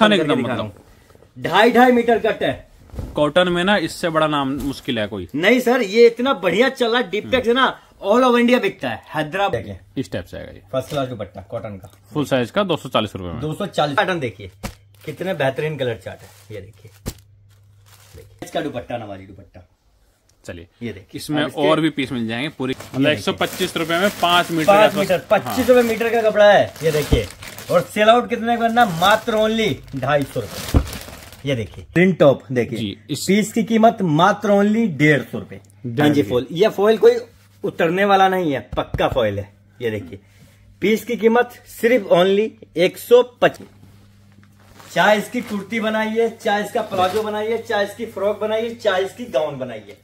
ओखन एकदम मतलब ढाई ढाई मीटर कट है कॉटन में ना इससे बड़ा नाम मुश्किल है कोई नहीं सर ये इतना बढ़िया चल रहा डीपटेक से ना ऑल ओवर इंडिया बिकता है हैदराबाद इस टाइप से आएगा ये फर्स्ट क्लास दुपट्टा कॉटन का फुल साइज का दो सौ चालीस रूपए दो सौ चालीस कॉटन देखिए कितने बेहतरीन कलर चार्ट है ये देखिए इसका दुपट्टा नवाजी दुपट्टा चलिए ये देखिए इसमें और भी पीस मिल जाएंगे पूरी मतलब एक सौ पच्चीस रूपए में पांच मीटर पांच मीटर पच्चीस हाँ। रूपए मीटर का कपड़ा है ये देखिए और सेल आउट कितने करना मात्र ओनली ढाई सौ रूपये ये देखिए प्रिंट टॉप देखिए इस पीस की कीमत मात्र ओनली डेढ़ सौ रूपए हाँ जी फॉल ये फॉइल कोई उतरने वाला नहीं है पक्का फॉइल है ये देखिए पीस की कीमत सिर्फ ओनली एक सौ पच्चीस चाहे इसकी कुर्ती बनाइए चाहे इसका प्लाजो बनाइए चाहे इसकी फ्रॉक बनाइए चाहे इसकी गाउन बनाइए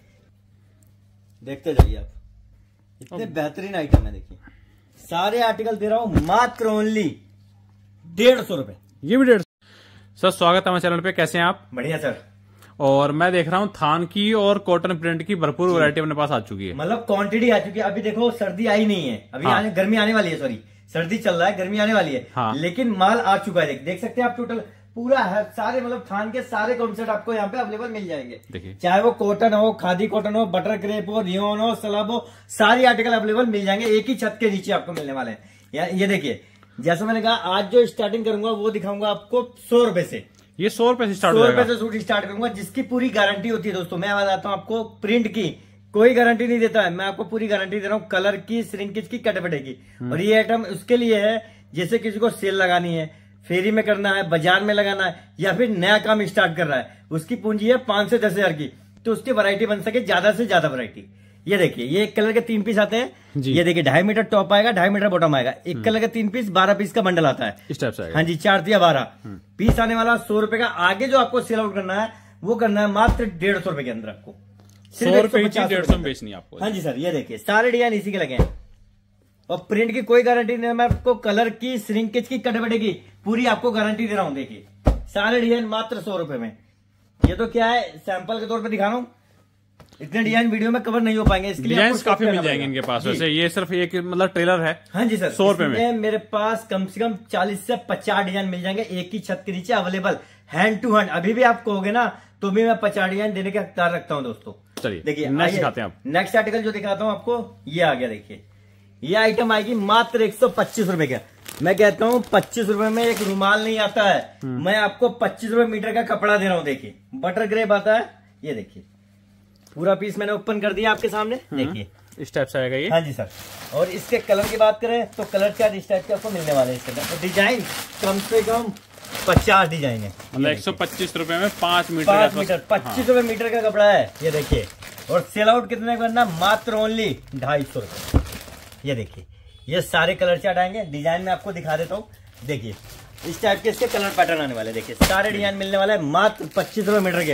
देखते जाइए आप इतने बेहतरीन आइटम है देखिए सारे आर्टिकल दे रहा हूँ मात्र ओनली डेढ़ सौ रुपए ये भी डेढ़ सर स्वागत है हमारे चैनल पे कैसे हैं आप बढ़िया सर और मैं देख रहा हूँ थान की और कॉटन प्रिंट की भरपूर वैरायटी अपने पास आ चुकी है मतलब क्वांटिटी आ चुकी है अभी देखो सर्दी आई नहीं है अभी हाँ। आने, गर्मी आने वाली है सॉरी सर्दी चल रहा है गर्मी आने वाली है हाँ। लेकिन माल आ चुका है देख सकते हैं आप टोटल पूरा है सारे मतलब थान के सारे कॉन्सेप्ट आपको यहाँ पे अवेलेबल मिल जाएंगे चाहे वो कॉटन हो खादी कॉटन हो बटर क्रेप हो रियोन हो सलाब हो सारे आर्टिकल अवेलेबल मिल जाएंगे एक ही छत के नीचे आपको मिलने वाले हैं ये देखिए जैसे मैंने कहा आज जो स्टार्टिंग करूंगा वो दिखाऊंगा आपको सौ रुपए से ये सौ रुपए से स्टार्ट सौ रुपए से सूट स्टार्ट करूंगा जिसकी पूरी गारंटी होती है दोस्तों मैं बताता हूँ आपको प्रिंट की कोई गारंटी नहीं देता है मैं आपको पूरी गारंटी दे रहा हूँ कलर की श्रिंकेज की कटपटे की हम्म। और ये आइटम उसके लिए है जैसे किसी को सेल लगानी है फेरी में करना है बाजार में लगाना है या फिर नया काम स्टार्ट कर रहा है उसकी पूंजी है पांच से दस हजार की तो उसकी वैरायटी बन सके ज्यादा से ज्यादा वैरायटी ये देखिए ये एक कलर के तीन पीस आते हैं ये देखिए ढाई मीटर टॉप आएगा ढाई मीटर बॉटम आएगा एक कलर हम्म। के तीन पीस बारह पीस का बंडल आता है हाँ जी चार दिया बारह पीस हम्म। आने वाला सौ रुपए का आगे जो आपको सेल आउट करना है वो करना है मात्र डेढ़ सौ रुपए के अंदर आपको सौ रुपए डेढ़ सौ बेचनी आपको हाँ जी सर ये देखिए सारे डिजाइन इसी के लगे हैं और प्रिंट की कोई गारंटी नहीं है मैं आपको कलर की श्रिंकेज की कटबड़े की पूरी आपको गारंटी दे रहा हूं देखिए सारे डिजाइन मात्र सौ रुपए में ये तो क्या है सैंपल के तौर पर दिखा रहा हूँ इतने डिजाइन वीडियो में कवर नहीं हो पाएंगे इसके लिए काफी मिल जाएंगे इनके पास वैसे ये सिर्फ एक मतलब ट्रेलर है हाँ जी सर सौ रुपए में मेरे पास कम से कम चालीस से पचास डिजाइन मिल जाएंगे एक ही छत के नीचे अवेलेबल हैंड टू हैंड अभी भी आप कहोगे ना तो भी मैं पचास डिजाइन देने का अख्तार रखता हूँ दोस्तों चलिए देखिए नेक्स्ट दिखाते हैं आप नेक्स्ट आर्टिकल जो दिखाता हूँ आपको ये आ गया देखिए ये आइटम आएगी मात्र एक सौ पच्चीस रुपए का मैं कहता हूँ पच्चीस रूपये में एक रुमाल नहीं आता है हम्म। मैं आपको पच्चीस रूपए मीटर का कपड़ा दे रहा हूँ देखिए बटर ग्रेप आता है ये देखिए पूरा पीस मैंने ओपन कर दिया आपके सामने हम्म। देखिए इस टाइप से आएगा ये हाँ जी सर और इसके कलर की बात करें तो कलर क्या इस टाइप के आपको मिलने वाले हैं इसके डिजाइन कम से कम पचास डिजाइन है मतलब एक सौ पच्चीस रूपए में पांच मीटर पांच मीटर पच्चीस हाँ। रूपए मीटर का कपड़ा है ये देखिए और सेल आउट कितने करना मात्र ओनली ढाई सौ रूपये ये देखिए ये सारे कलर से हटाएंगे डिजाइन में आपको दिखा देता हूँ देखिए इस टाइप के इसके कलर पैटर्न आने वाले देखिए सारे डिजाइन मिलने वाला है मात्र पच्चीस रुपए मीटर के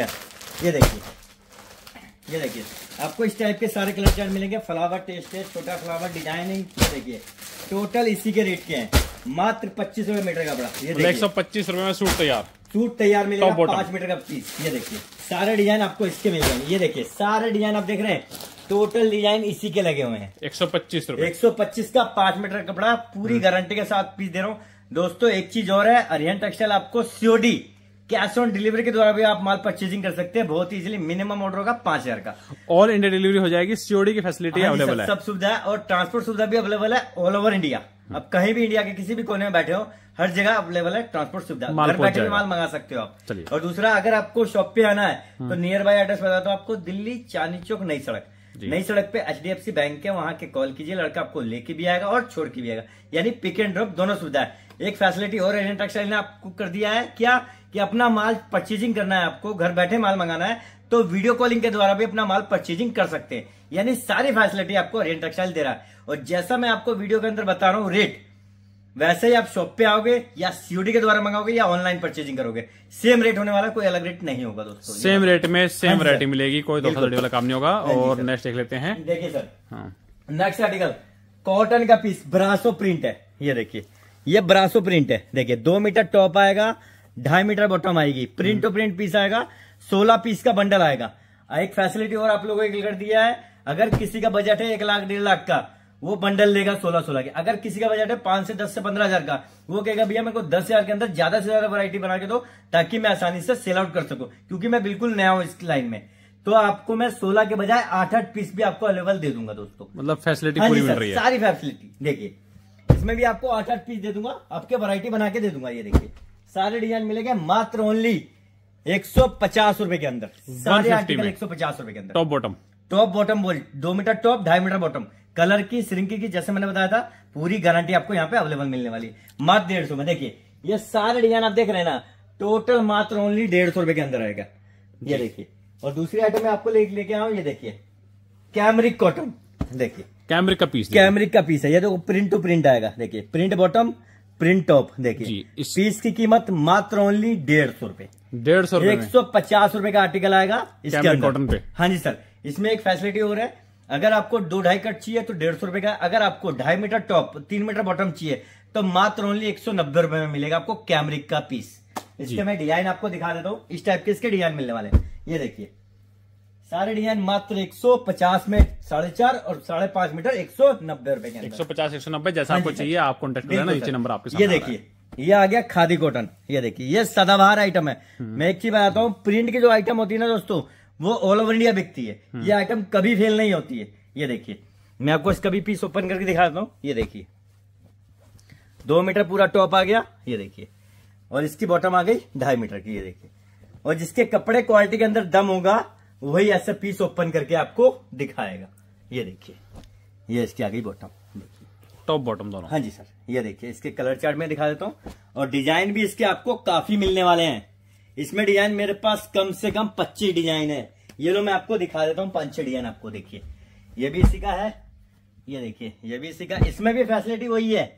ये देखिए ये देखिए आपको इस टाइप के सारे कलर चार्ट मिलेंगे फ्लावर टेस्ट है छोटा फ्लावर डिजाइनिंग ये देखिए टोटल इसी के रेट के हैं मात्र पच्चीस रुपए मीटर का बड़ा ये मतलब एक सौ पच्चीस रुपए में सूट तैयार सूट तैयार मिलेगा पांच मीटर का पीस ये देखिए सारे डिजाइन आपको इसके मिल जाएंगे ये देखिए सारे डिजाइन आप देख रहे हैं टोटल डिजाइन इसी के लगे हुए हैं एक सौ पच्चीस रूपए एक सौ पच्चीस का पांच मीटर कपड़ा पूरी हम्म। गारंटी के साथ पीस दे रहा हूँ दोस्तों एक चीज और है अरियन टेक्सटाइल आपको सीओडी कैश ऑन डिलीवरी के द्वारा भी आप माल परचेजिंग कर सकते हैं बहुत इजीली मिनिमम ऑर्डर होगा पांच हजार का ऑल इंडिया डिलीवरी हो जाएगी सीओडी की फैसिलिटी हाँ अवेलेबल है सब सुविधा है और ट्रांसपोर्ट सुविधा भी अवेलेबल है ऑल ओवर इंडिया अब कहीं भी इंडिया के किसी भी कोने में बैठे हो हर जगह अवेलेबल है ट्रांसपोर्ट सुविधा घर बैठे माल मंगा सकते हो आप और दूसरा अगर आपको शॉप पे आना है तो नियर बाय एड्रेस बताता हूँ आपको दिल्ली चांदी चौक नई सड़क नई सड़क पे H D F C bank है वहाँ के कॉल कीजिए लड़का आपको लेके भी आएगा और छोड़ के भी आएगा यानी पिक एंड ड्रॉप दोनों सुविधा है एक फैसिलिटी और एजेंट टेक्सटाइल ने आपको कर दिया है क्या कि अपना माल परचेजिंग करना है आपको घर बैठे माल मंगाना है तो वीडियो कॉलिंग के द्वारा भी अपना माल परचेजिंग कर सकते हैं यानी सारी फैसिलिटी आपको एजेंट टेक्सटाइल दे रहा है और जैसा मैं आपको वीडियो के अंदर बता रहा हूँ रेट वैसे ही आप शॉप पे आओगे या सीओडी के द्वारा मंगाओगे या ऑनलाइन परचेजिंग करोगे सेम रेट होने वाला कोई अलग रेट नहीं होगा दोस्तों सेम रेट में सेम वरायटी हाँ मिलेगी कोई दो वाला काम नहीं होगा हाँ और नेक्स्ट देख लेते हैं देखिए सर हाँ। नेक्स्ट आर्टिकल कॉटन का पीस ब्रासो प्रिंट है ये देखिए ये ब्रासो प्रिंट है देखिए दो मीटर टॉप आएगा ढाई मीटर बॉटम आएगी प्रिंट टू प्रिंट पीस आएगा सोलह पीस का बंडल आएगा एक फैसिलिटी और आप लोगों को कर दिया है अगर किसी का बजट है एक लाख डेढ़ लाख का वो बंडल लेगा सोलह सोलह के अगर किसी का बजट है पांच से दस से पंद्रह हजार का वो कहेगा भैया मेरे को दस हजार के अंदर ज्यादा से ज्यादा वैरायटी बना के दो ताकि मैं आसानी से सेल आउट कर सकूं क्योंकि मैं बिल्कुल नया हूं इस लाइन में तो आपको मैं सोलह के बजाय आठ आठ पीस भी आपको अवेलेबल दे दूंगा दोस्तों मतलब फैसिलिटी हाँ पूरी मिल रही है सारी फैसिलिटी देखिए इसमें भी आपको आठ आठ पीस दे दूंगा आपके वरायटी बना के दे दूंगा ये देखिए सारे डिजाइन मिलेगा मात्र ओनली एक सौ पचास रूपए के अंदर सारे आर्टिकल एक सौ पचास रूपए के अंदर टॉप बॉटम टॉप बॉटम बोल दो मीटर टॉप ढाई मीटर बॉटम कलर की श्रिंकी की जैसे मैंने बताया था पूरी गारंटी आपको यहाँ पे अवेलेबल मिलने वाली मात्र डेढ़ सौ में देखिए ये सारे डिजाइन आप देख रहे हैं ना टोटल मात्र ओनली डेढ़ सौ रुपए के अंदर आएगा ये देखिए और दूसरी आइटम में आपको लेके ले आऊ ये देखिए कैमरिक कॉटन देखिए कैमरिक का पीस कैमरिक का पीस है ये देखो प्रिंट टू प्रिंट आएगा देखिए प्रिंट बॉटम प्रिंट टॉप देखिए इस... पीस की कीमत मात्र ओनली डेढ़ सौ रूपये डेढ़ सौ एक सौ पचास रूपये का आर्टिकल आएगा इसके कॉटन पे हाँ जी सर इसमें एक फैसिलिटी और है अगर आपको दो ढाई कट चाहिए तो डेढ़ सौ रुपए का अगर आपको ढाई मीटर टॉप तीन मीटर बॉटम चाहिए तो मात्र ओनली एक सौ नब्बे रुपए में मिलेगा आपको कैमरिक का पीस इसके मैं डिजाइन आपको दिखा देता हूँ इस टाइप के इसके डिजाइन मिलने वाले ये देखिए सारे डिजाइन मात्र 150 में साढ़े चार और साढ़े पांच मीटर एक सौ नब्बे रुपए एक सौ पचास एक सौ नब्बे जैसा हाँ आपको चाहिए आप कॉन्टेक्ट करना नीचे नंबर आपके ये देखिए ये आ गया खादी कॉटन ये देखिए ये सदाबहार आइटम है हम्म। मैं एक चीज बताता हूँ प्रिंट की जो आइटम होती है ना दोस्तों वो ऑल ओवर इंडिया बिकती है हम्म। ये आइटम कभी फेल नहीं होती है ये देखिए मैं आपको इसका भी पीस ओपन करके दिखा देता हूँ ये देखिए दो मीटर पूरा टॉप आ गया ये देखिए और इसकी बॉटम आ गई ढाई मीटर की ये देखिए और जिसके कपड़े क्वालिटी के अंदर दम होगा वही ऐसा पीस ओपन करके आपको दिखाएगा ये देखिए ये इसकी आ गई बॉटम देखिए टॉप बॉटम दोनों हाँ जी सर ये देखिए इसके कलर चार्ट में दिखा देता हूँ और डिजाइन भी इसके आपको काफी मिलने वाले हैं इसमें डिजाइन मेरे पास कम से कम पच्चीस डिजाइन है ये लो मैं आपको दिखा देता हूँ पंचडियन आपको देखिए ये भी इसी का है ये देखिए ये भी इसी का इसमें भी फैसिलिटी वही है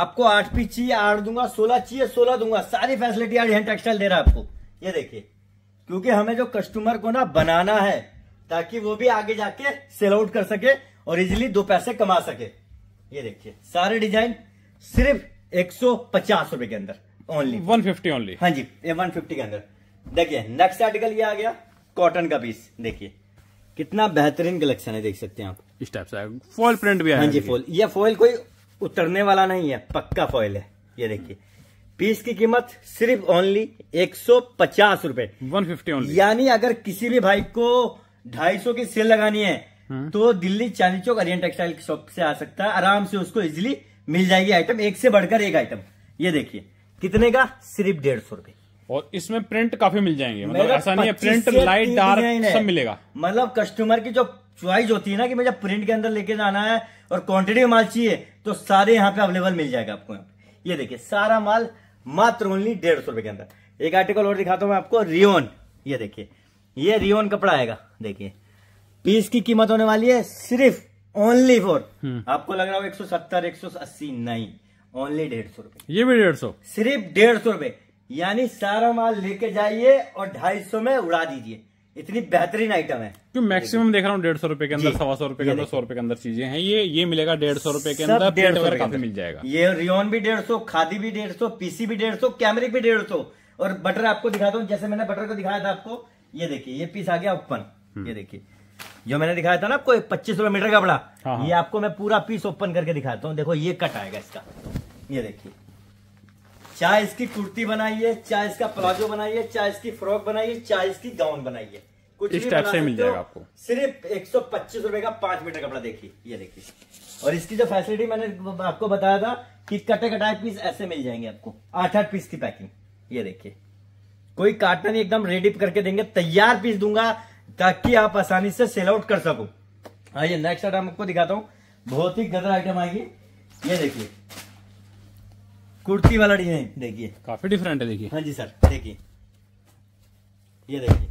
आपको आठ पीस चाहिए आठ दूंगा सोलह चाहिए सोलह दूंगा सारी फैसिलिटी आज हैंड टेक्सटाइल दे रहा है आपको ये देखिए क्योंकि हमें जो कस्टमर को ना बनाना है ताकि वो भी आगे जाके सेल आउट कर सके और इजिली दो पैसे कमा सके ये देखिए सारे डिजाइन सिर्फ एक सौ पचास रुपए के अंदर ओनली वन फिफ्टी ओनली हाँ जी ये वन फिफ्टी के अंदर देखिए नेक्स्ट आर्टिकल ये आ गया कॉटन का पीस देखिए कितना बेहतरीन कलेक्शन है देख सकते हैं आप इस टाइप से फॉल प्रिंट भी हाँ जी फॉल यह फॉल कोई उतरने वाला नहीं है पक्का फॉल है ये देखिए पीस की कीमत सिर्फ ओनली एक सौ पचास रूपए वन फिफ्टी ओनली यानी अगर किसी भी भाई को ढाई सौ की सेल लगानी है हाँ? तो दिल्ली चांदी चौक अरियन टेक्सटाइल की शॉप से आ सकता है आराम से उसको इजिली मिल जाएगी आइटम एक से बढ़कर एक आइटम ये देखिए कितने का सिर्फ डेढ़ सौ रूपये और इसमें प्रिंट काफी मिल जाएंगे मतलब ऐसा नहीं है प्रिंट लाइट डार्क सब मिलेगा मतलब कस्टमर की जो चॉइस होती है ना कि मुझे प्रिंट के अंदर लेके जाना है और क्वांटिटी में माल चाहिए तो सारे यहाँ पे अवेलेबल मिल जाएगा आपको ये देखिए सारा माल मात्र ओनली डेढ़ सौ रुपए के अंदर एक आर्टिकल और दिखाता हूँ मैं आपको रियोन ये देखिए ये रियोन कपड़ा आएगा देखिए पीस की कीमत होने वाली है सिर्फ ओनली फोर हम्म। आपको लग रहा हो एक सौ सत्तर एक सौ अस्सी नहीं ओनली डेढ़ सौ रुपए ये भी डेढ़ सौ सिर्फ डेढ़ सौ रुपए यानी सारा माल लेके जाइए और ढाई सौ में उड़ा दीजिए इतनी बेहतरीन आइटम है क्यों मैक्सिमम देख रहा हूँ डेढ़ सौ रुपए के अंदर सवा सौ रुपए के अंदर सौ रुपए के अंदर चीजें हैं ये ये मिलेगा डेढ़ सौ रुपए के अंदर डेढ़ सौ रुपए मिल जाएगा ये रियोन भी डेढ़ सौ खादी भी डेढ़ सौ पीसी भी डेढ़ सौ कैमरिक भी डेढ़ सौ और बटर आपको दिखाता हूँ जैसे मैंने बटर को दिखाया था आपको ये देखिए ये पीस आ गया ओपन हम्म। ये देखिए जो मैंने दिखाया था ना आपको पच्चीस रुपए मीटर का बड़ा हाँ, हाँ। ये आपको मैं पूरा पीस ओपन करके दिखाता हूँ देखो ये कट आएगा इसका ये देखिए चाहे इसकी कुर्ती बनाइए चाहे इसका प्लाजो बनाइए चाहे इसकी फ्रॉक बनाइए चाहे इसकी गाउन बनाइए कुछ इस टाइप से मिल जाएगा आपको सिर्फ एक सौ पच्चीस रूपए का पांच मीटर कपड़ा देखिए ये देखिए और इसकी जो फैसिलिटी मैंने आपको बताया था कि कटे कटाए पीस ऐसे मिल जाएंगे आपको आठ आठ पीस की पैकिंग ये देखिए कोई काटना नहीं एकदम रेडी करके देंगे तैयार पीस दूंगा ताकि आप आसानी से सेल आउट कर सको आइए नेक्स्ट आइटम आपको दिखाता हूँ बहुत ही गदर आइटम आएगी ये देखिए कुर्ती वाला डिजाइन देखिए काफी डिफरेंट है देखिए हाँ जी सर देखिए ये देखिए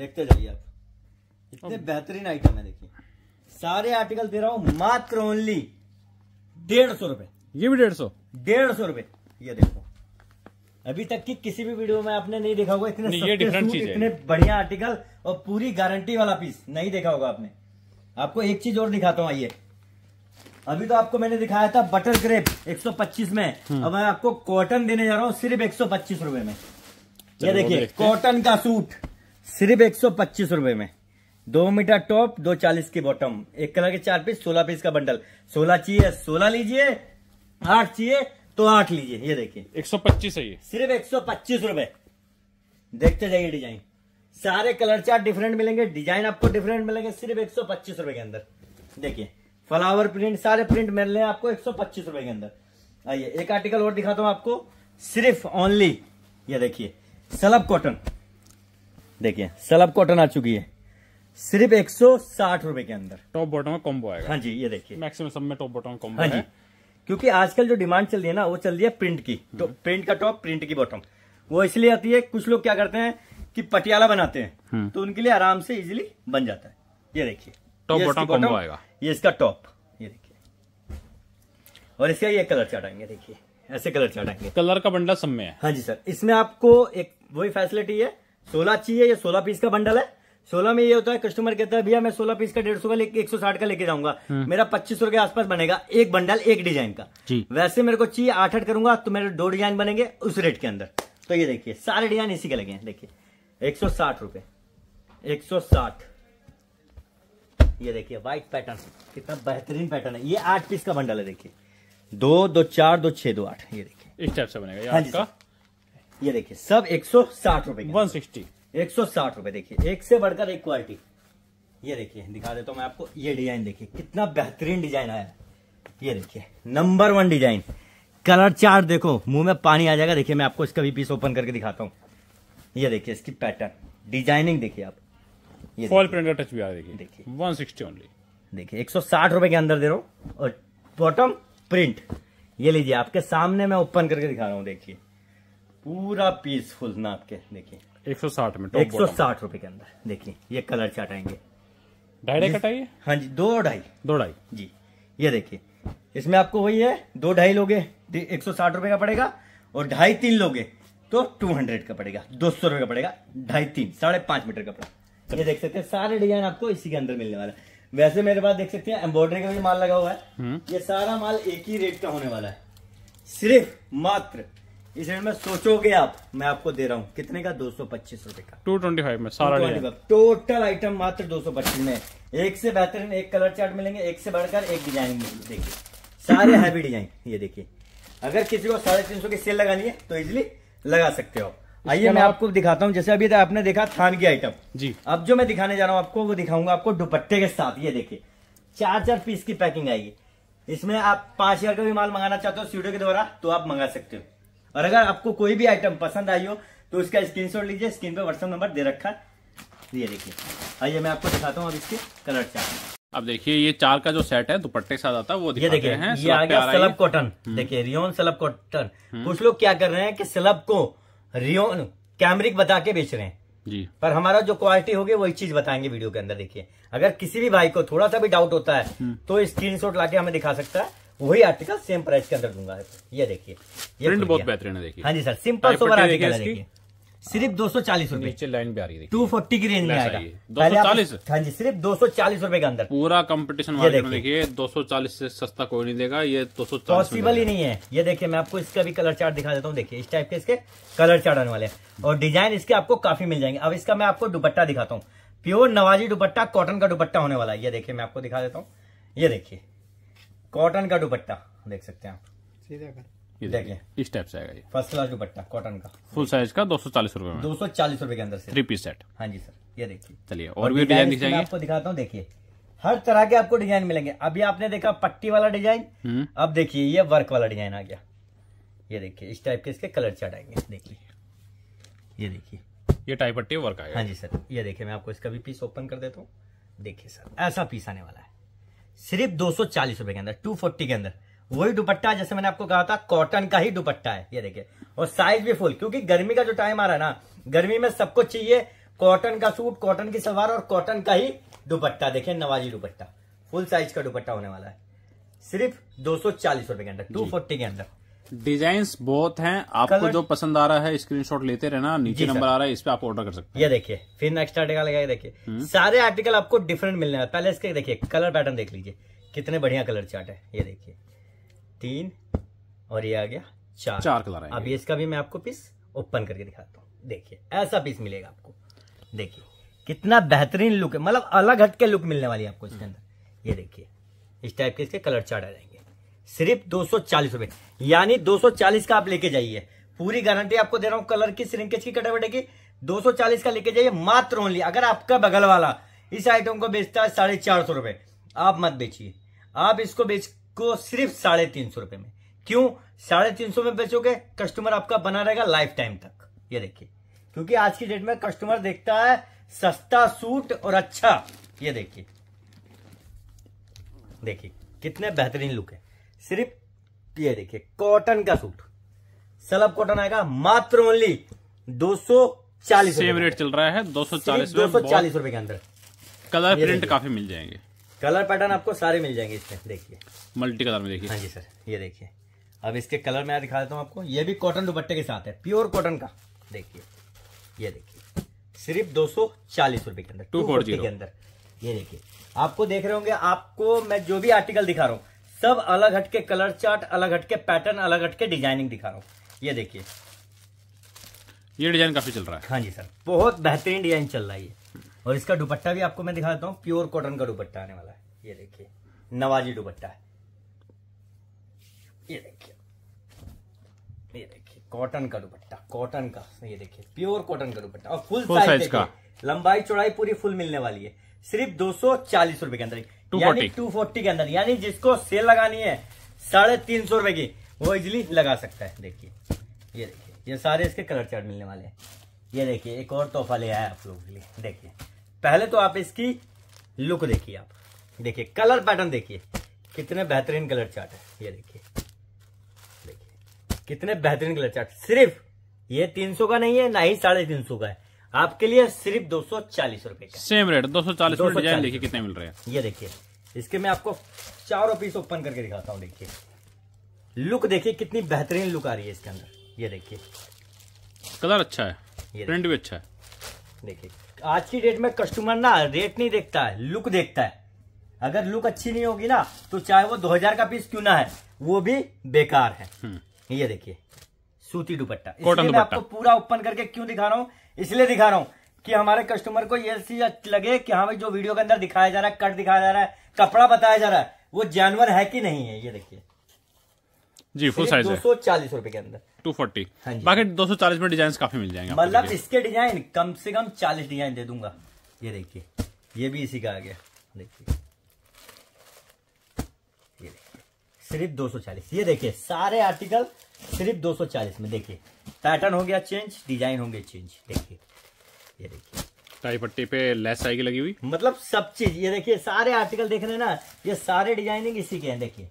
देखते जाइए आप इतने बेहतरीन आइटम है देखिए सारे आर्टिकल दे रहा हूँ मात्र ओनली डेढ़ सौ रुपए ये भी डेढ़ सौ डेढ़ सौ रुपए ये देखो अभी तक की किसी भी वीडियो में आपने नहीं देखा होगा इतने ये इतने बढ़िया आर्टिकल और पूरी गारंटी वाला पीस नहीं देखा होगा आपने आपको एक चीज और दिखाता हूँ आइए अभी तो आपको मैंने दिखाया था बटर क्रेप 125 में हम्म। अब मैं आपको कॉटन देने जा रहा हूँ सिर्फ 125 रुपए में ये देखिए कॉटन का सूट सिर्फ 125 रुपए में दो मीटर टॉप दो चालीस की बॉटम एक कलर के चार पीस सोलह पीस का बंडल सोलह चाहिए सोलह लीजिए आठ चाहिए तो आठ लीजिए ये देखिए एक सौ पच्चीस है ये सिर्फ एक सौ पच्चीस रुपए देखते जाइए डिजाइन सारे कलर चार डिफरेंट मिलेंगे डिजाइन आपको डिफरेंट मिलेंगे सिर्फ एक सौ पच्चीस रुपए के अंदर देखिए फ्लावर प्रिंट सारे प्रिंट मिल रहे हैं आपको एक सौ पच्चीस रुपए के अंदर आइए एक आर्टिकल और दिखाता हूं आपको सिर्फ ओनली ये देखिए सलब कॉटन देखिए सलब कॉटन आ चुकी है सिर्फ एक सौ साठ रुपए के अंदर टॉप बॉटम कॉम्बो आएगा हाँ जी ये देखिए मैक्सिमम सब में टॉप बॉटम कॉम्बो हाँ जी क्योंकि आजकल जो डिमांड चल रही है ना वो चल रही है प्रिंट की हम्म। तो प्रिंट का टॉप प्रिंट की बॉटम वो इसलिए आती है कुछ लोग क्या करते हैं कि पटियाला बनाते हैं हम्म। तो उनके लिए आराम से इजिली बन जाता है ये देखिए टॉप बॉटम कॉम्बो आएगा ये इसका टॉप ये देखिए और इसका ये कलर चढ़ाएंगे देखिए ऐसे कलर चढ़ाएंगे कलर का बंडल सब में है हाँ जी सर इसमें आपको एक वही फैसिलिटी है सोलह चाहिए ये सोलह पीस का बंडल है सोलह में ये होता है कस्टमर कहता है भैया मैं सोलह पीस का डेढ़ सौ का एक सौ साठ का लेके जाऊंगा हम्म। मेरा पच्चीस सौ के आसपास बनेगा एक बंडल एक डिजाइन का वैसे मेरे को चाहिए आठ आठ करूंगा तो मेरे दो डिजाइन बनेंगे उस रेट के अंदर तो ये देखिए सारे डिजाइन इसी के लगे हैं देखिए एक सौ साठ रुपए एक सौ साठ ये देखिए व्हाइट पैटर्न कितना बेहतरीन पैटर्न है ये आठ पीस का बंडल है देखिए दो दो चार दो छह दो आठ ये देखिए इस टाइप से बनेगा हाँ ये देखिए सब एक सौ साठ रुपए वन सिक्सटी एक सौ साठ रुपए देखिए एक से बढ़कर एक क्वालिटी ये देखिए दिखा देता हूँ मैं आपको ये डिजाइन देखिए कितना बेहतरीन डिजाइन आया ये देखिए number one design colour chart देखो मुंह में पानी आ जाएगा देखिए मैं आपको इसका भी पीस ओपन करके दिखाता हूँ ये देखिए इसकी पैटर्न डिजाइनिंग देखिए आप फॉल प्रिंटर टच भी आ देखिए वन सिक्सटी ओनली देखिए एक सौ साठ रुपए के अंदर दे रहा हूँ और बॉटम प्रिंट ये लीजिए आपके सामने मैं ओपन करके दिखा रहा हूँ देखिए पूरा पीसफुल ना आपके देखिए एक सौ साठ में एक सौ साठ रुपए के अंदर देखिए ये कलर चार्ट आएंगे ढाई कटाइए हाँ जी दो ढाई दो ढाई जी ये देखिए इसमें आपको वही है दो ढाई लोगे एक सौ साठ रुपए का पड़ेगा और ढाई तीन लोगे तो टू हंड्रेड का पड़ेगा दो सौ रुपए का पड़ेगा ढाई तीन साढ़े पांच मीटर का पड़ेगा ये देख सकते हैं सारे डिजाइन आपको इसी के अंदर मिलने वाला है वैसे मेरे पास देख सकते हैं एम्ब्रॉयडरी का भी माल लगा हुआ है हम्म। ये सारा माल एक ही रेट का होने वाला है सिर्फ मात्र इस रेट में सोचोगे आप मैं आपको दे रहा हूँ कितने का दो सौ पच्चीस रूपए का टू ट्वेंटी फाइव में सारा टोटल आइटम मात्र दो सौ पच्चीस में एक से बेहतरीन एक कलर चार्ट मिलेंगे एक से बढ़कर एक डिजाइन देखिए सारे हैवी डिजाइन ये देखिए अगर किसी को साढ़े तीन सौ की सेल लगानी है तो इजिली लगा सकते हो आप आइए मैं आपको दिखाता हूँ जैसे अभी तो आपने देखा थान की आइटम जी अब जो मैं दिखाने जा रहा हूँ आपको वो दिखाऊंगा आपको दुपट्टे के साथ ये देखिए चार चार पीस की पैकिंग आएगी इसमें आप पांच हजार का भी माल मंगाना चाहते हो स्टूडियो के द्वारा तो आप मंगा सकते हो और अगर आपको कोई भी आइटम पसंद आई हो तो उसका स्क्रीन लीजिए स्क्रीन पे व्हाट्सएप नंबर दे रखा है ये देखिए आइए मैं आपको दिखाता हूँ अब इसके कलर चार अब देखिए ये चार का जो सेट है दुपट्टे के साथ आता है वो ये देखिए ये आ गया सलब कॉटन हम्म। देखिए रियोन सलब कॉटन हम्म। कुछ लोग क्या कर रहे हैं कि सलब को रियोन कैमरिक बता के बेच रहे हैं जी पर हमारा जो क्वालिटी होगी वही चीज बताएंगे वीडियो के अंदर देखिए अगर किसी भी भाई को थोड़ा सा भी डाउट होता है हम्म। तो स्क्रीन शॉट लाके हमें दिखा सकता है वही आर्टिकल सेम प्राइस के अंदर दूंगा ये देखिए ये प्रिंट बहुत बेहतरीन है देखिए हाँ जी सर सिंपल सोवर आर्टिकल है देखिए सिर्फ हाँ। दो सौ चालीस रूपए नीचे लाइन पे आ रही है टू फोर्टी की रेंज में आएगा दो सौ चालीस हाँ जी सिर्फ दो सौ चालीस रूपए के अंदर पूरा कंपटीशन मार्केट में देखिए दो सौ चालीस से सस्ता कोई नहीं देगा ये दो सौ चालीस पॉसिबल ही नहीं है ये देखिए मैं आपको इसका भी कलर चार्ट दिखा देता हूँ देखिए इस टाइप के इसके कलर चार्ट आने वाले और डिजाइन इसके आपको काफी मिल जाएंगे अब इसका मैं आपको दुपट्टा दिखाता हूँ प्योर नवाजी दुपट्टा कॉटन का दुपट्टा होने वाला है ये देखिए मैं आपको दिखा देता हूँ ये देखिए कॉटन का दुपट्टा देख सकते हैं आप सीधा देखिए इस टाइप से आएगा ये फर्स्ट क्लास दुपट्टा कॉटन का फुल साइज का दो सौ चालीस रूपए दो सौ चालीस रूपए के अंदर से थ्री पीस सेट हाँ जी सर ये देखिए चलिए और, और भी डिजाइन दिखाएंगे आपको दिखाता हूँ देखिए हर तरह के आपको डिजाइन मिलेंगे अभी आपने देखा पट्टी वाला डिजाइन हम्म। अब देखिए ये वर्क वाला डिजाइन आ गया ये देखिए इस टाइप के इसके कलर चार्ट आएंगे देखिए ये देखिए ये टाइप पट्टी वर्क आएगा हाँ जी सर ये देखिए मैं आपको इसका भी पीस ओपन कर देता हूँ देखिए सर ऐसा पीस आने वाला है सिर्फ दो सौ चालीस रुपए के अंदर टू फोर्टी के अंदर वही दुपट्टा जैसे मैंने आपको कहा था कॉटन का ही दुपट्टा है ये देखिए और साइज भी फुल क्योंकि गर्मी का जो टाइम आ रहा है ना गर्मी में सबको चाहिए कॉटन का सूट कॉटन की सलवार और कॉटन का ही दुपट्टा देखिए नवाजी दुपट्टा फुल साइज का दुपट्टा होने वाला है सिर्फ दो सौ चालीस रुपए के अंदर टू फोर्टी के अंदर डिजाइन बहुत हैं आपको जो पसंद आ रहा है स्क्रीन लेते रहना नीचे नंबर आ रहा है इस पर आप ऑर्डर कर सकते हैं ये देखिए फिर नेक्स्ट आर्टिकल देखिए हम्म। सारे आर्टिकल आपको डिफरेंट मिलने हैं पहले इसके देखिए कलर पैटर्न देख लीजिए कितने बढ़िया कलर चार्ट है ये देखिए तीन और ये आ गया चार चार कलर अब इसका भी मैं आपको पीस ओपन करके दिखाता हूँ देखिए ऐसा पीस मिलेगा आपको देखिए कितना बेहतरीन लुक है मतलब अलग हट के लुक मिलने वाली है आपको इसके अंदर ये देखिए इस टाइप के इसके कलर चार्ट आ जाएंगे सिर्फ दो सौ यानी दो का आप लेके जाइए पूरी गारंटी आपको दे रहा हूँ कलर की सिरिंकेज की कटे बटे की दो का लेके जाइए मात्र ओनली अगर आपका बगल वाला इस आइटम को बेचता है साढ़े चार सौ रुपए आप मत बेचिए आप इसको बेच को सिर्फ साढ़े तीन सौ रुपए में क्यों साढ़े तीन सौ में बेचोगे कस्टमर आपका बना रहेगा लाइफ टाइम तक ये देखिए क्योंकि आज की डेट में कस्टमर देखता है सस्ता सूट और अच्छा ये देखिए देखिए कितने बेहतरीन लुक है सिर्फ ये देखिए कॉटन का सूट सलब कॉटन आएगा मात्र ओनली दो सौ चालीस रेट चल रहा है दो सौ चालीस दो सौ चालीस रुपए के अंदर कलर प्रिंट काफी मिल जाएंगे कलर पैटर्न आपको सारे मिल जाएंगे इसमें देखिए मल्टी कलर में देखिए हाँ जी सर ये देखिए अब इसके कलर में दिखा देता हूँ आपको ये भी कॉटन दुपट्टे के साथ है प्योर कॉटन का देखिए ये देखिए सिर्फ दो सौ चालीस रुपए के अंदर टू फोर्टी के अंदर ये देखिए आपको देख रहे होंगे आपको मैं जो भी आर्टिकल दिखा रहा हूँ सब अलग हटके कलर चार्ट अलग हटके पैटर्न अलग हटके डिजाइनिंग दिखा रहा हूँ ये देखिए ये डिजाइन काफी चल रहा है हाँ जी सर बहुत बेहतरीन डिजाइन चल रहा है ये और इसका दुपट्टा भी आपको मैं दिखा देता हूँ प्योर कॉटन का दुपट्टा आने वाला है ये देखिए नवाजी दुपट्टा है ये देखिए ये देखिए कॉटन का दुपट्टा कॉटन का ये देखिए प्योर कॉटन का दुपट्टा और फुल, फुल साइज का लंबाई चौड़ाई पूरी फुल मिलने वाली है सिर्फ दो सौ चालीस रूपए के अंदर यानी टू फोर्टी के अंदर यानी जिसको सेल लगानी है साढ़े तीन सौ रुपए की वो इजिली लगा सकता है देखिए ये देखिए ये सारे इसके कलर चार्ट मिलने वाले हैं ये देखिए एक और तोहफा ले आया आप लोगों के लिए देखिए पहले तो आप इसकी लुक देखिए आप देखिए कलर पैटर्न देखिए कितने बेहतरीन कलर चार्ट है ये देखिए देखिए कितने बेहतरीन कलर चार्ट सिर्फ ये तीन सौ का नहीं है ना ही साढ़े तीन सौ का है आपके लिए सिर्फ दो सौ चालीस रुपए सेम रेट दो सौ चालीस डिजाइन देखिए कितने मिल रहे हैं ये देखिए इसके मैं आपको चारों पीस ओपन करके दिखाता हूँ देखिए लुक देखिए कितनी बेहतरीन लुक आ रही है इसके अंदर ये देखिए कलर अच्छा है प्रिंट भी अच्छा है देखिए आज की डेट में कस्टमर ना रेट नहीं देखता है लुक देखता है अगर लुक अच्छी नहीं होगी ना तो चाहे वो 2000 का पीस क्यों ना है वो भी बेकार है हम्म। ये देखिए सूती दुपट्टा इसलिए मैं आपको पूरा ओपन करके क्यों दिखा रहा हूँ इसलिए दिखा रहा हूँ कि हमारे कस्टमर को ये चीज लगे कि हाँ भाई जो वीडियो के अंदर दिखाया जा रहा है कट दिखाया जा रहा है कपड़ा बताया जा रहा है वो जानवर है कि नहीं है ये देखिए जी फुल साइज दो सौ चालीस रूपए के अंदर टू फोर्टी हाँ बाकी दो सौ चालीस में डिजाइन काफी मिल जाएंगे मतलब इसके डिजाइन कम से कम चालीस डिजाइन दे दूंगा ये देखिए ये भी इसी का आ गया देखिए सिर्फ दो सौ चालीस ये देखिए सारे आर्टिकल सिर्फ दो सौ चालीस में देखिए पैटर्न हो गया चेंज डिजाइन हो गया चेंज देखिए ये देखिए टाई पट्टी पे लेस आएगी लगी हुई मतलब सब चीज ये देखिए सारे आर्टिकल देख रहे हैं ना ये सारे डिजाइनिंग इसी के हैं देखिए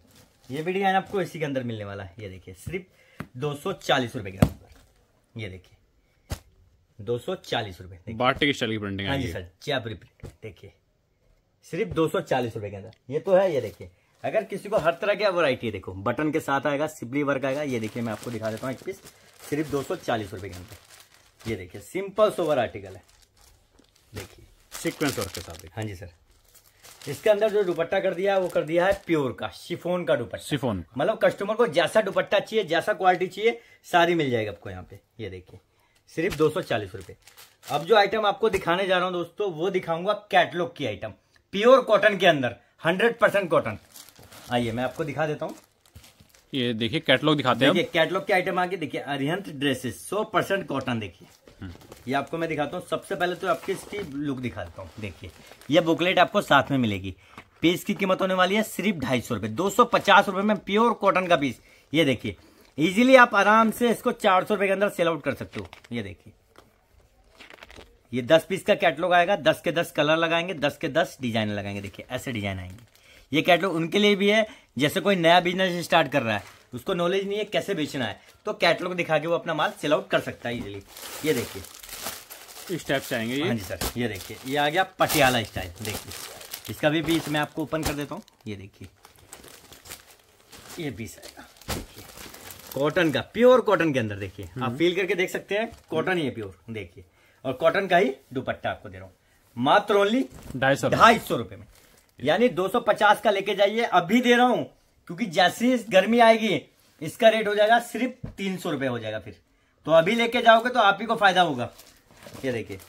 ये भी डिजाइन आपको इसी के अंदर मिलने वाला है ये देखिए सिर्फ दो सौ चालीस रुपए ग्राम पर ये देखिए दो सौ चालीस रुपए बाटे की स्टाइल प्रिंटिंग हाँ जी सर प्रिंट देखिए सिर्फ दो सौ चालीस रुपए के अंदर ये तो है ये देखिए अगर किसी को हर तरह की वैरायटी देखो बटन के साथ आएगा सिपली वर्क आएगा ये देखिए मैं आपको दिखा देता हूँ एक पीस सिर्फ दो सौ चालीस रुपए के अंदर ये देखिए सिंपल सोवर आर्टिकल है देखिए सीक्वेंस वर्क के साथ हाँ जी सर इसके अंदर जो दुपट्टा कर दिया है वो कर दिया है प्योर का शिफोन का दुपट्टा शिफोन मतलब कस्टमर को जैसा दुपट्टा चाहिए जैसा क्वालिटी चाहिए सारी मिल जाएगी आपको यहाँ पे ये देखिए सिर्फ दो सौ अब जो आइटम आपको दिखाने जा रहा हूँ दोस्तों वो दिखाऊंगा कैटलॉग की आइटम प्योर कॉटन के अंदर हंड्रेड परसेंट कॉटन आइए मैं आपको दिखा देता हूँ ये देखिए कैटलॉग दिखाते हैं कैटलॉग की आइटम आगे देखिए अरिहंत ड्रेसेस सौ परसेंट कॉटन देखिए ये आपको मैं दिखाता हूँ सबसे पहले तो आपकी इसकी लुक दिखाता हूँ देखिए यह बुकलेट आपको साथ में मिलेगी पीस की कीमत होने वाली है सिर्फ ढाई सौ रुपये दो सौ पचास रुपये में प्योर कॉटन का पीस ये देखिए इजीली आप आराम से इसको चार सौ रुपये के अंदर सेल आउट कर सकते हो ये देखिए ये दस पीस का कैटलॉग आएगा दस के दस कलर लगाएंगे दस के दस डिजाइन लगाएंगे देखिए ऐसे डिजाइन आएंगे ये कैटलॉग उनके लिए भी है जैसे कोई नया बिजनेस स्टार्ट कर रहा है उसको नॉलेज नहीं है कैसे बेचना है तो कैटलॉग दिखा के वो अपना माल सेल आउट कर सकता है इजिली ये देखिए से आएंगे ये हाँ जी सर ये देखिए ये आ गया पटियाला स्टाइल देखिए इसका भी पीस मैं आपको ओपन कर देता हूँ ये देखिए ये पीस आएगा देखिए कॉटन का प्योर कॉटन के अंदर देखिए आप फील हम्म। करके देख सकते हैं कॉटन ही है प्योर देखिए और कॉटन का ही दुपट्टा आपको दे रहा हूँ मात्र ओनली ढाई सौ ढाई सौ रुपए में यानी 250 का लेके जाइए अभी दे रहा हूँ क्योंकि जैसे गर्मी आएगी इसका रेट हो जाएगा सिर्फ तीन सौ रुपए हो जाएगा फिर तो अभी लेके जाओगे तो आप ही को फायदा होगा ये देखिए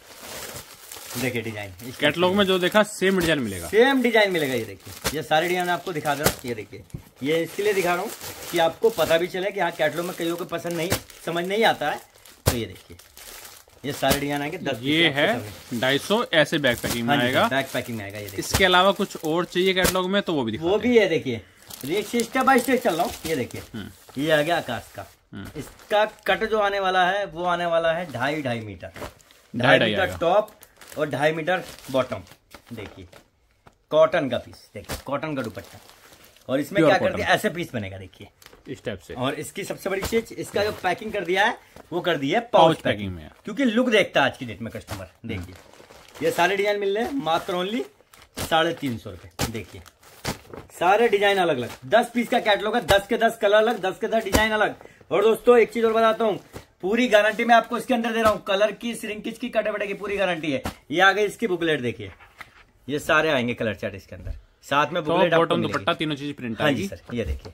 देखिए डिजाइन कैटलॉग में जो देखा सेम डिजाइन मिलेगा सेम डिजाइन मिलेगा ये देखिए ये सारे डिजाइन आपको दिखा दे रहा हूँ ये देखिए ये इसके लिए दिखा रहा हूँ कि आपको पता भी चले कि हाँ कैटलॉग में कईयों को पसंद नहीं समझ नहीं आता है तो ये देखिए ये सारे डिजाइन आएंगे ये है ढाई सौ ऐसे बैग पैकिंग में हाँ आएगा बैग हाँ, पैकिंग में आएगा ये इसके अलावा कुछ और चाहिए कैटलॉग में तो वो भी वो भी ये देखिए स्टेप बाई स्टेप चल रहा हूँ ये देखिए हम्म। ये आ गया आकाश का हम्म। इसका कट जो आने वाला है वो आने वाला है ढाई ढाई मीटर ढाई मीटर टॉप और ढाई मीटर बॉटम देखिए कॉटन का पीस देखिए कॉटन का दुपट्टा और इसमें क्या कर दिया ऐसे पीस बनेगा देखिए इस टाइप से और इसकी सबसे बड़ी चीज इसका जो पैकिंग कर दिया है वो कर दिया है पाउच पैकिंग में क्योंकि लुक देखता है आज की डेट में कस्टमर हम्म। देखिए ये सारे डिजाइन मिल रहे हैं मात्र ओनली साढ़े तीन सौ रूपए देखिए सारे डिजाइन अलग अलग दस पीस का कैटलॉग है दस के दस कलर अलग दस के दस डिजाइन अलग और दोस्तों एक चीज और बताता हूँ पूरी गारंटी मैं आपको इसके अंदर दे रहा हूं कलर की श्रिंकिज की कटे बटे की पूरी गारंटी है ये आ गई इसकी बुकलेट देखिए ये सारे आएंगे कलर चार्ट इसके अंदर साथ में बुकलेट तो बॉटम दुपट्टा तीनों चीज प्रिंट हाँ जी सर ये देखिए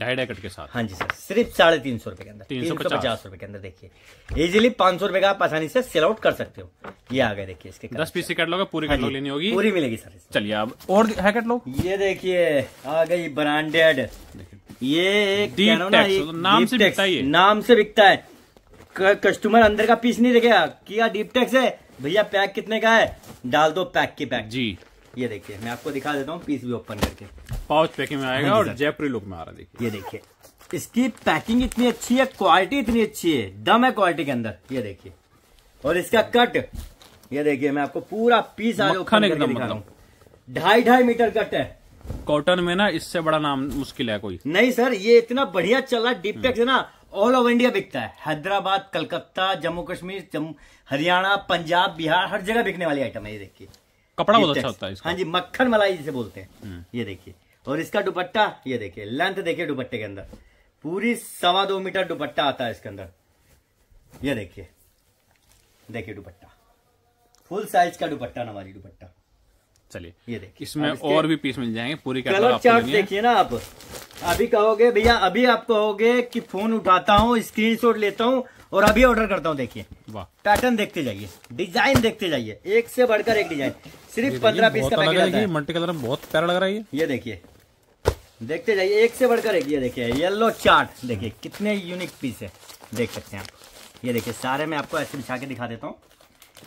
ढाई ढाई कट के साथ हाँ जी सर सिर्फ साढ़े तीन सौ रुपए के अंदर तीन सौ पचास रुपए के अंदर देखिए इजीली पांच सौ रुपए का आप आसानी से सेल आउट कर सकते हो ये आ गए देखिए इसके दस पीस कट लोगे पूरी हाँ लेनी होगी पूरी मिलेगी सर चलिए अब और है कट लो ये देखिए आ गई ब्रांडेड मतलब ये नाम से बिकता है नाम से बिकता है कस्टमर अंदर का पीस नहीं देखेगा क्या डीप टैक्स है भैया पैक कितने का है डाल दो पैक के पैक जी ये देखिए मैं आपको दिखा देता हूँ पीस भी ओपन करके पाउच पैकिंग में आएगा हाँ और जयपुरी लुक में आ रहा देखिए ये देखिए इसकी पैकिंग इतनी अच्छी है क्वालिटी इतनी अच्छी है दम है क्वालिटी के अंदर ये देखिए और इसका कट ये देखिए मैं आपको पूरा पीस आगे ढाई ढाई मीटर कट है कॉटन में ना इससे बड़ा नाम मुश्किल है कोई नहीं सर ये इतना बढ़िया चल रहा है है ना ऑल ओवर इंडिया बिकता है हैदराबाद कलकत्ता जम्मू कश्मीर हरियाणा पंजाब बिहार हर जगह बिकने वाली आइटम है ये देखिए कपड़ा बहुत अच्छा होता है हाँ जी मक्खन मलाई जिसे बोलते हैं हम्म। ये देखिए और इसका दुपट्टा ये देखिए लेंथ देखिए दुपट्टे के अंदर पूरी सवा दो मीटर दुपट्टा आता है इसके अंदर ये देखिए देखिए दुपट्टा फुल साइज का दुपट्टा नवाजी दुपट्टा चलिए ये देखिए इसमें और भी पीस मिल जाएंगे पूरी कलर चार्ट देखिए ना आप अभी कहोगे भैया अभी आप कहोगे कि फोन उठाता हूँ स्क्रीनशॉट लेता हूँ और अभी ऑर्डर करता हूँ देखिए वाह पैटर्न देखते जाइए डिजाइन देखते जाइए एक से बढ़कर एक डिजाइन सिर्फ पंद्रह पीस का पैकेट मल्टी कलर में बहुत प्यारा लग रहा है ये देखिए देखते जाइए एक से बढ़कर एक ये देखिए येलो चार्ट देखिए कितने यूनिक पीस है देख सकते हैं आप ये देखिए सारे मैं आपको ऐसे बिछा के दिखा देता हूँ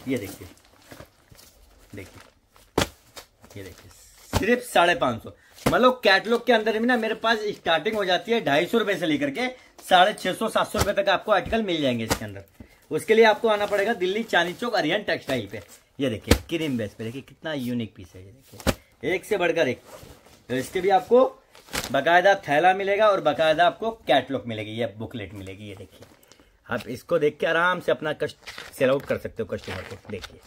ये देखिए देखिए ये देखिए सिर्फ साढ़े पाँच सौ मतलब कैटलॉग के अंदर भी ना मेरे पास स्टार्टिंग हो जाती है ढाई सौ रुपये से लेकर के साढ़े छः सौ सात सौ रुपये तक आपको आर्टिकल मिल जाएंगे इसके अंदर उसके लिए आपको आना पड़ेगा दिल्ली चांदी चौक अरियन टेक्सटाइल पे ये देखिए क्रीम बेस पे देखिए कितना यूनिक पीस है ये देखिए एक से बढ़कर एक तो इसके भी आपको बाकायदा थैला मिलेगा और बाकायदा आपको कैटलॉग मिलेगी या बुकलेट मिलेगी ये देखिए आप इसको देख के आराम से अपना कस्ट सेल आउट कर सकते हो कस्टमर को देखिए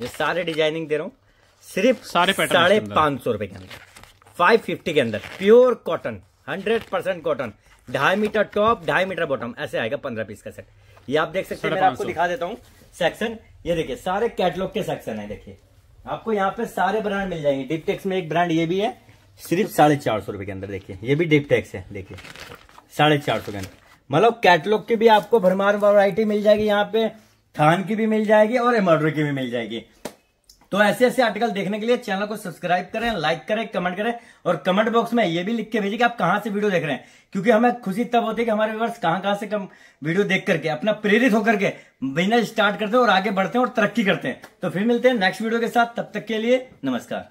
ये सारे डिजाइनिंग दे रहा हूँ सिर्फ सारे साढ़े पांच सौ रुपए के अंदर फाइव फिफ्टी के अंदर pure cotton hundred percent cotton ढाई मीटर टॉप ढाई मीटर बॉटम ऐसे आएगा पंद्रह पीस का सेट ये आप देख सकते हैं आपको दिखा देता हूँ सेक्शन ये देखिए सारे कैटलॉग के सेक्शन है देखिए आपको यहाँ पे सारे ब्रांड मिल जाएंगे डिपटेक्स में एक ब्रांड ये भी है सिर्फ साढ़े चार सौ रुपए के अंदर देखिए ये भी डिपटेक्स है देखिए साढ़े चार सौ के अंदर मतलब कैटलॉग की भी आपको भरमार वैरायटी मिल जाएगी यहाँ पे थान की भी मिल जाएगी और एम्ब्रॉयडरी की भी मिल जाएगी तो ऐसे ऐसे आर्टिकल देखने के लिए चैनल को सब्सक्राइब करें लाइक करें कमेंट करें और कमेंट बॉक्स में ये भी लिख के भेजिए कि आप कहां से वीडियो देख रहे हैं क्योंकि हमें खुशी तब होती है कि हमारे व्यवर्स कहां कहां से कम वीडियो देख करके अपना प्रेरित होकर के बिजनेस स्टार्ट करते हैं और आगे बढ़ते हैं और तरक्की करते हैं तो फिर मिलते हैं नेक्स्ट वीडियो के साथ तब तक के लिए नमस्कार